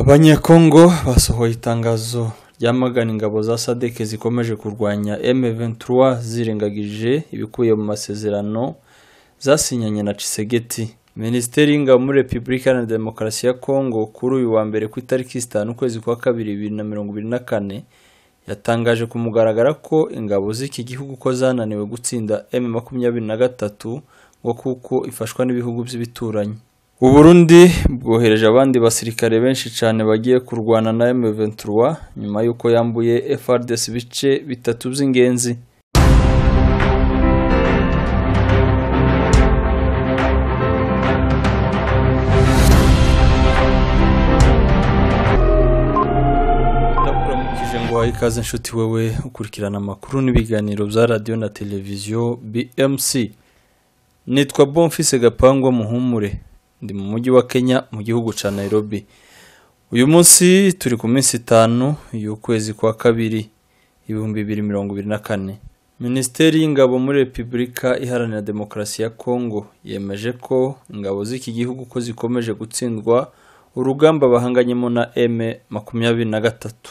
abanyekongo basohoye itangazo ryamagana ingabo za sadek zikomeje kurwanya M23 zirengagije ibikubiye mu masezerano zasinyanye na Tshisekedi Minisiteri y'Ingabo muri Repubulika Iharanira Demokarasi ya Kongo kuri uyu wa mbere ku itariki 5 ukwezi kwa kabiri ibiri na mirongo 2024 yatangaje ku mugaragara ko ingabo z'iki gihugu ko zananiwe gutsinda m gatatu ngo kuko ifashwa n'ibihugu by'ibituranyi u Burundi bwohereje abandi basirikare benshi cyane bagiye kurwana na M23 nyuma y'uko yambuye FARDC bice bitatu by'ingenzi wahaye ikaze inshuti wewe ukurikirana amakuru n'ibiganiro bya radiyo na televiziyo BMC nitwa Bonfise Gapangwa Muhumure ndi mu mujyi wa kenya mu gihugu cya nairobi uyu munsi turi ku minsi itanu y'ukwezi kwa kabiri ibihumbi bibiri mirongo ibiri na kane minisiteri y'ingabo muri repubulika iharanira demokarasi ya kongo yemeje ko ingabo z'iki gihugu ko zikomeje gutsindwa urugamba bahanganyemo na eme makumyabiri na gatatu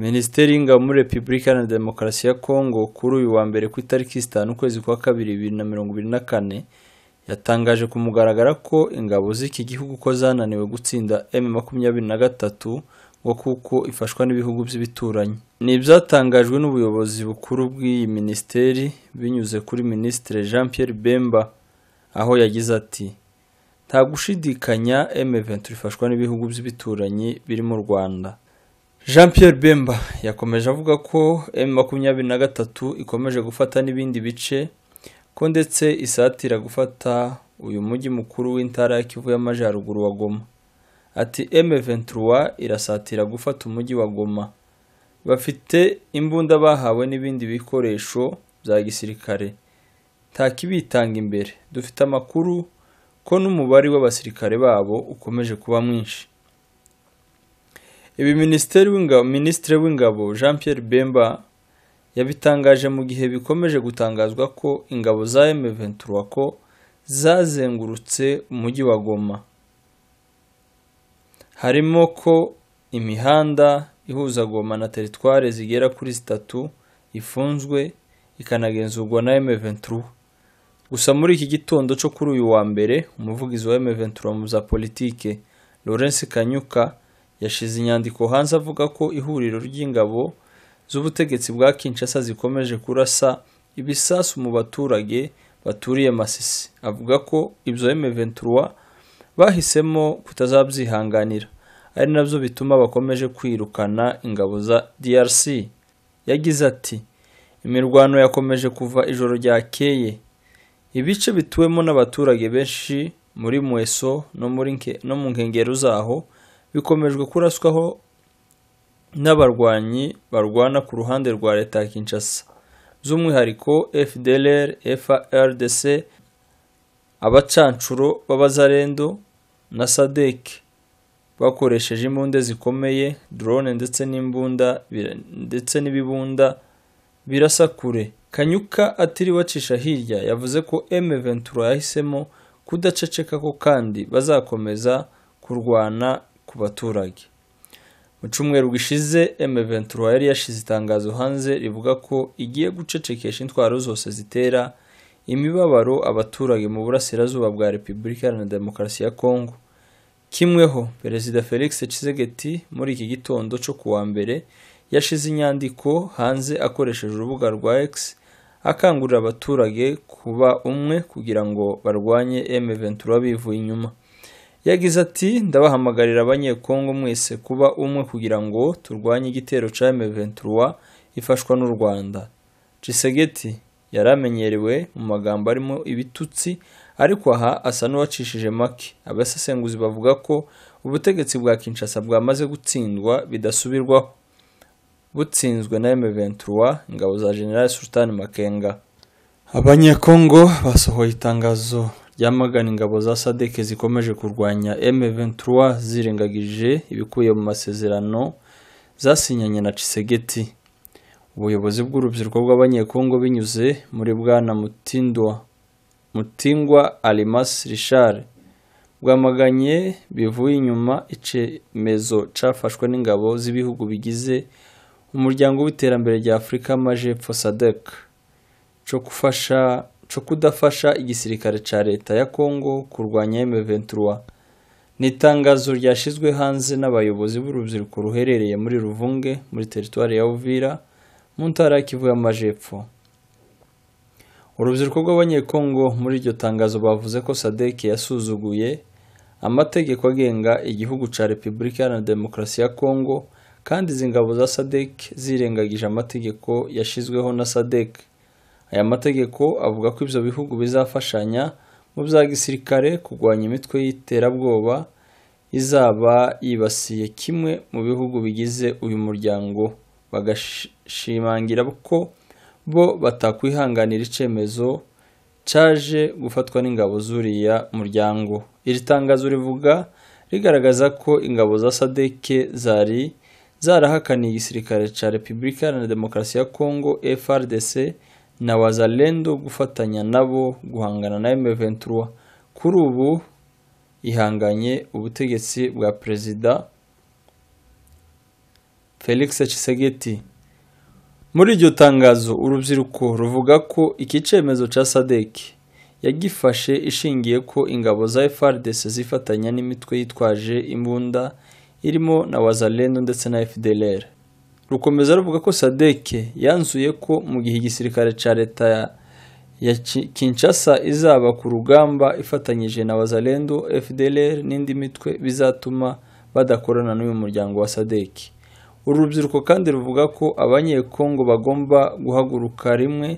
minisiteri y'ingabo muri repubulika iharanira demokarasi ya kongo kuri uyu wa mbere ku itariki zitanu ukwezi kwa kabiri bibiri na mirongo ibiri na kane yatangaje ku mugaragaro ko ingabo z'iki gihugu ko zananiwe gutsinda m gatatu ngo kuko ifashwa n'ibihugu by'ibituranyi ni ibyatangajwe n'ubuyobozi bukuru bw'iyi minisiteri binyuze kuri minisitiri Jean Pierre Bemba aho yagize ati nta gushidikanya M23 ifashwa n'ibihugu by'ibituranyi birimo u Rwanda Jean Pierre Bemba yakomeje avuga ko m gatatu ikomeje gufata n'ibindi bice ko ndetse isatira gufata uyu mujyi mukuru w'intara ya Kivu y'Amajyaruguru wa Goma ati M23 irasatira gufata umujyi wa Goma bafite imbunda bahawe n'ibindi bikoresho bya gisirikare nta imbere dufite amakuru ko n'umubare w'abasirikare babo ukomeje kuba mwinshi ibi minisitiri w'ingabo jean pierre bemba yabitangaje mu gihe bikomeje gutangazwa ko ingabo za m ko zazengurutse umujyi wa Goma harimo ko imihanda ihuza Goma na teritware zigera kuri zitatu ifunzwe ikanagenzurwa na m gusa muri iki gitondo cyo kuri uyu wa mbere umuvugizi wa m mu za politike Lawrence Kanyuka yashize inyandiko hanze avuga ko ihuriro ry'ingabo z'ubutegetsi bwa Kinshasa zikomeje kurasa ibisasu mu baturage baturiye Masisi avuga ko ibyo m bahisemo kutazabyihanganira ari nabyo bituma bakomeje kwirukana ingabo za DRC yagize ati imirwano yakomeje kuva ijoro ryakeye ibice bituwemo n'abaturage benshi muri Mweso no mu nkengero zaho bikomejwe kuraswaho n'abarwanyi barwana ku ruhande rwa leta ya Kinshasa by'umwihariko FDLR, FARDC, abacancuro b'abazarendo na SADC bakoresheje imbunda zikomeye drone ndetse n'imbunda ndetse n'ibibunda birasa kure Kanyuka atiriwe acisha hirya yavuze ko M23 yahisemo kudaceceka ko kandi bazakomeza kurwana ku baturage mu cyumweru gishize M23 yari yashize itangazo hanze rivuga ko igiye gucecekesha intwaro zose zitera imibabaro abaturage mu burasirazuba bwa Repubulika Iharanira Demokarasi ya Kongo kimweho Perezida Felix Tshisekedi muri iki gitondo cyo kuwa mbere yashize inyandiko hanze akoresheje urubuga rwa X akangurira abaturage kuba umwe kugira ngo barwanye m bivuye inyuma yagize ati ndabahamagarira abanyekongo mwese kuba umwe kugira ngo turwanye igitero cya meventura ifashwa n'u rwanda cisegeti yari amenyerewe mu magambo arimo ibitutsi ariko aha asa n'uwacishije make abasesenguzi bavuga ko ubutegetsi bwa kinshasa bwamaze gutsindwa bidasubirwaho butsinzwe na m ingabo za General Sultani Makenga abanyekongo basohoye itangazo yamagana ingabo za sadeke zikomeje kurwanya M23 zirengagije ibikuye mu masezerano zasinyanye na Tshisekedi ubuyobozi bw'urubyiruko bw'abanyekongo binyuze muri bwana mutindwa mutingwa Alimas Richard bwamaganye bivuye inyuma icemezo cafashwe n'ingabo z'ibihugu bigize umuryango w'iterambere rya Afurika amajepfo SADC cyo gufasha co kudafasha igisirikare cya leta ya Kongo kurwanya M23 ni itangazo ryashizwe hanze n'abayobozi b'urubyiruko ruherereye muri Ruvunge muri teritwari ya Uvira mu ntara ya Kivu y'Amajepfo urubyiruko rw'abanyekongo muri iryo tangazo bavuze ko sadek yasuzuguye amategeko agenga igihugu cya repubulika iharanira demokarasi ya kongo kandi izi ngabo za sadek zirengagije amategeko yashyizweho na sadek aya mategeko avuga ko ibyo bihugu bizafashanya mu bya gisirikare kurwanya imitwe y'iterabwoba izaba yibasiye kimwe mu bihugu bigize uyu muryango bagashimangira ko bo batakwihanganira icyemezo cyaje gufatwa n'ingabo z'uriya muryango iri tangazo rivuga rigaragaza ko ingabo za sadeke zari zarahakaniye igisirikare cya repubulika iharanira demokarasi ya kongo frdc na wazalendo gufatanya nabo guhangana na M23 kuri ubu ihanganye ubutegetsi bwa perezida Felix Tshisekedi muri iryo tangazo urubyiruko ruvuga ko iki cyemezo cya SADC yagifashe ishingiye ko ingabo za FARDC zifatanya n'imitwe yitwaje imbunda irimo na wazalendo ndetse na FDLR rukomeza ruvuga ko sadek yanzuye ko mu gihe igisirikare cya leta ya kinshasa izaba ku rugamba ifatanyije na wazalendo fdlr n'indi mitwe bizatuma badakorana n'uyu muryango wa sadek uru rubyiruko kandi ruvuga ko abanyekongo bagomba guhaguruka rimwe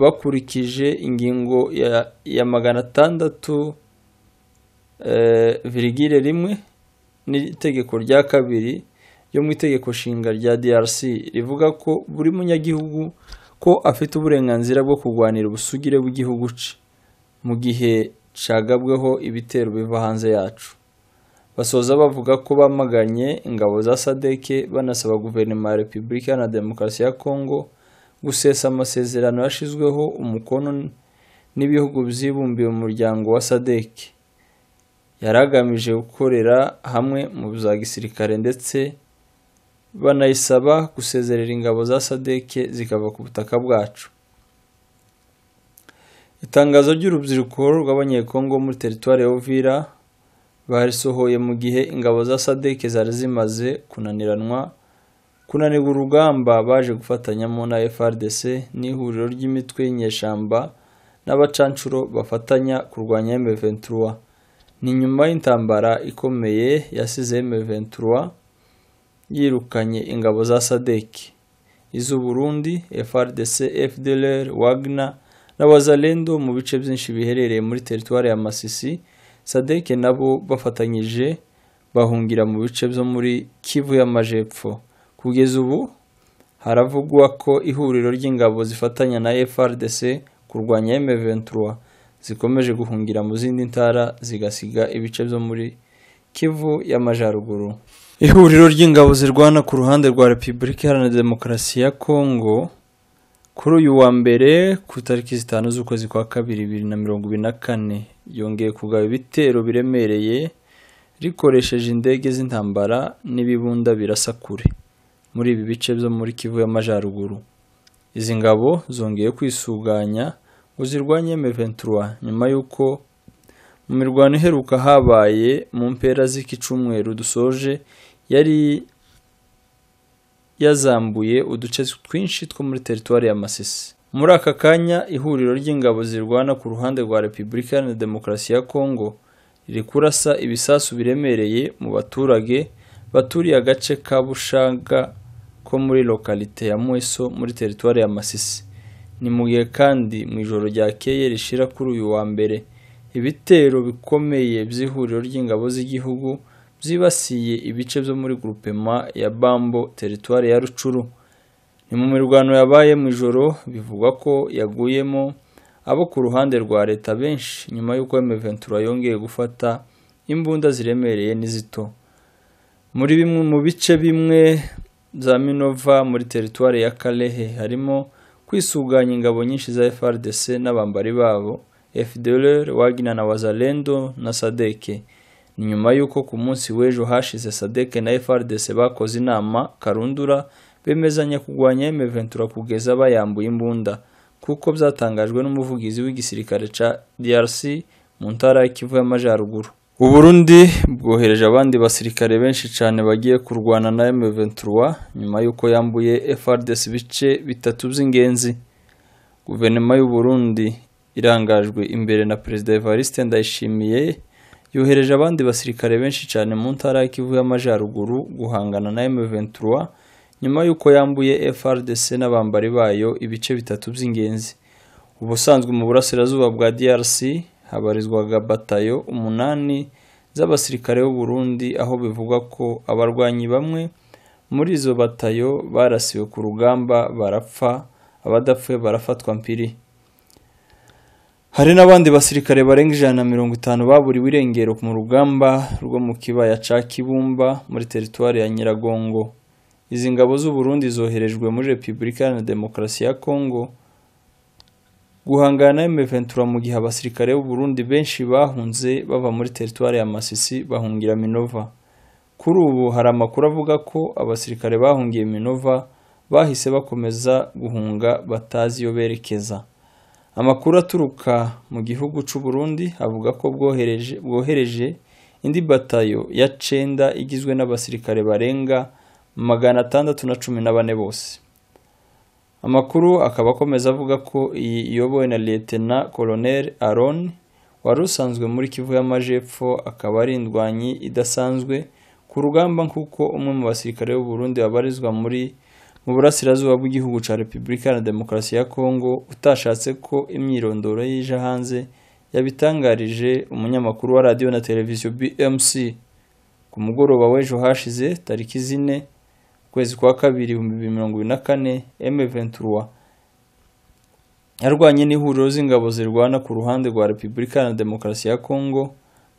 bakurikije ingingo ya magana atandatu eh, virigire rimwe n'itegeko rya kabiri yo mu itegeko nshinga rya DRC rivuga ko buri munyagihugu ko afite uburenganzira bwo kurwanira ubusugire bw'igihugu ce mu gihe cagabweho ibitero biva hanze yacu basoza bavuga ko bamaganye ingabo za sadeke banasaba guverinoma ya repubulika na demokarasi ya kongo gusesa amasezerano yashyizweho umukono n'ibihugu byibumbiye umuryango wa sadeke yari agamije gukorera hamwe mu bya gisirikare ndetse banayisaba gusezerera ingabo za sadeke zikava ku butaka bwacu itangazo ry'urubyiruko rw'abanyekongo muri teritwari ya Uvira barisohoye mu gihe ingabo za sadeke zari zimaze kunaniranwa kunanirwa urugamba baje gufatanyamo na FRDC n'ihuriro ry'imitwe y'inyeshyamba n’abacancuro bafatanya kurwanya M23 ni nyuma y'intambara ikomeye yasize m yirukanye ingabo za sadeki iz'u Burundi FRDC FDLR Wagner n'abazalendo mu bice byinshi biherereye muri teritwari ya Masisi sadeki nabo bafatanyije bahungira mu bice byo muri Kivu y'Amajepfo kugeza ubu haravugwa ko ihuriro ry'ingabo zifatanya na FRDC kurwanya m zikomeje guhungira mu zindi ntara zigasiga ibice byo muri kivu y'amajyaruguru ihuriro ry'ingabo zirwana ku ruhande rwa repubulika iharanira demokarasi ya kongo kuri uyu wa mbere ku tariki zitanu z'ukwezi kwa kabiri bibiri na mirongo ibiri na kane yongeye kugaba ibitero biremereye rikoresheje indege z'intambara n'ibibunda birasa kure muri ibi bice byo muri kivu y'amajyaruguru izi ngabo zongeye kwisuganya ngo zirwanye m nyuma y'uko mu mirwano iheruka habaye mu mpera z'iki cyumweru dusoje yari yazambuye uduce twinshi two muri teritwari ya masisi muri aka kanya ihuriro ry'ingabo zirwana ku ruhande rwa repubulika iharanira demokarasi ya kongo riri kurasa ibisasu biremereye mu baturage baturiye agace ka bushaga ko muri lokalite ya mweso muri teritwari ya masisi ni mu gihe kandi mu ijoro ryakeye rishira kuri uyu wa mbere ibitero bikomeye by'ihuriro ry'ingabo z'igihugu byibasiye ibice byo muri Grupema ya Bambo teritwari ya Rucuru ni mu mirwano yabaye mu ijoro bivugwa ko yaguyemo abo ku ruhande rwa leta benshi nyuma y'uko m yongeye gufata imbunda ziremereye n'izito muri bimwe mu bice bimwe za Minova muri teritwari ya Kalehe harimo kwisuganya ingabo nyinshi za FARDC n'abambari babo FDLR Wagner na Wazalendo na Sadeke ni nyuma y'uko ku munsi w'ejo hashize Sadeke na FRDC bakoze inama karundura bemezanya kugwanya M23 kugeza bayambuye imbunda kuko byatangajwe n'umuvugizi w'igisirikare ca DRC mu ntara ya Kivu y'Amajyaruguru u Burundi bwohereje abandi basirikare benshi cyane bagiye kurwana na M23 nyuma y'uko yambuye FRDC bice bitatu by'ingenzi guverinoma y'u Burundi irangajwe imbere na perezida evariste ndayishimiye yohereje abandi basirikare benshi cyane mu ntara ya kivu y'amajyaruguru guhangana na M23 nyuma y'uko yambuye FRDC n'abambari bayo ibice bitatu by'ingenzi ubusanzwe mu burasirazuba bwa DRC habarizwaga batayo umunani z'abasirikare b'u Burundi aho bivugwa ko abarwanyi bamwe muri izo batayo barasiwe ku rugamba barapfa abadapfuye barafatwa mpiri hari n'abandi basirikare barenga ijana na mirongo itanu baburiwe irengero mu rugamba rwo mu kibaya cya kibumba muri teritwari ya nyiragongo izi ngabo z'u Burundi zoherejwe muri repubulika iharanira demokarasi ya kongo guhangana na mu gihe abasirikare b'u Burundi benshi bahunze bava muri teritwari ya masisi bahungira minova kuri ubu hari amakuru avuga ko abasirikare bahungiye minova bahise bakomeza guhunga batazi iyo berekeza Amakuru aturuka mu gihugu cy’u Burundi avuga ko bwohereje bwohereje indi batayo ya cenda igizwe n'abasirikare barenga magana atandatu na cumi na bane bose. Amakuru akaba akomeza avuga ko iyi iyobowe na Lieutenant Colonel Aron wari usanzwe muri Kivu y'Amajepfo akaba ari indwanyi idasanzwe ku rugamba nk'uko umwe mu basirikare b'u Burundi babarizwa muri mu burasirazuba bw'igihugu cya repubulika na demokarasi ya kongo utashatse ko imyirondoro ye ije hanze yabitangarije umunyamakuru wa radiyo na televiziyo bmc ku mugoroba w'ejo hashize tariki zine ukwezi kwa kabiri ibihumbi mirongo ibiri na kane emeventurwa yarwanye n'ihuriro z'ingabo zirwana ku ruhande rwa repubulika na demokarasi ya kongo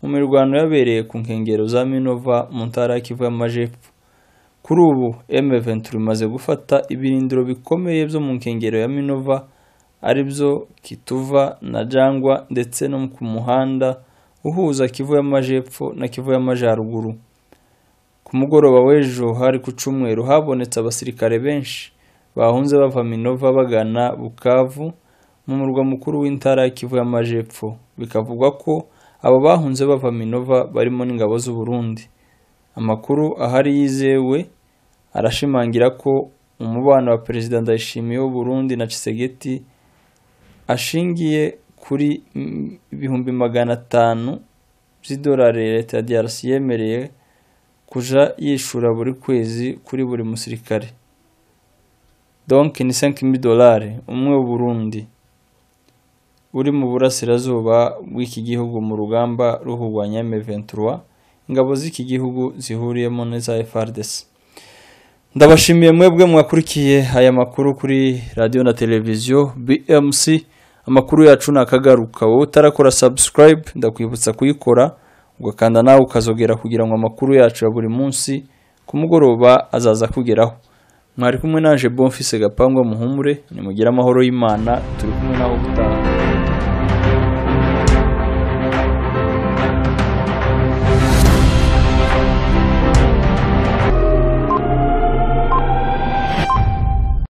mu mirwano yabereye ku nkengero za minova mu ntara y'ikivu y'amajepfo Kuri ubu M23 imaze gufata ibirindiro bikomeye byo mu nkengero ya Minova ari byo Kituva na Jangwa ndetse no ku muhanda uhuza Kivu y'Amajepfo na Kivu y'Amajyaruguru. Ku mugoroba w'ejo hari ku Cyumweru habonetse abasirikare benshi bahunze bava Minova bagana Bukavu mu murwa mukuru w'intara ya Kivu y'Amajepfo bikavugwa ko abo bahunze bava Minova barimo n'ingabo z'u Burundi. Amakuru ahari yizewe arashimangira ko umubano wa perezida ndayishimiye Burundi na cisegeti ashingiye kuri ibihumbi magana atanu by'idolari leta ya DRC yemereye kuja yishura buri kwezi kuri buri musirikare donc ni 5000 dolari umwe w'uburundi uri mu burasirazuba bw'iki gihugu mu rugamba ruhugwa m ingabo z'iki gihugu zihuriyemo n'iza FARDC ndabashimiye mwebwe mwakurikiye aya makuru kuri radiyo na televiziyo bmc amakuru yacu ni akagaruka wowe utarakora sabusikarayibe ndakwibutsa kuyikora ugakanda nawe ukazogera kugira ngo amakuru yacu ya buri munsi ku mugoroba azaza kugeraho mwari kumwe naje bonfise gapangwa muhumure nimugire amahoro y'imana turi kumwe naho gutaha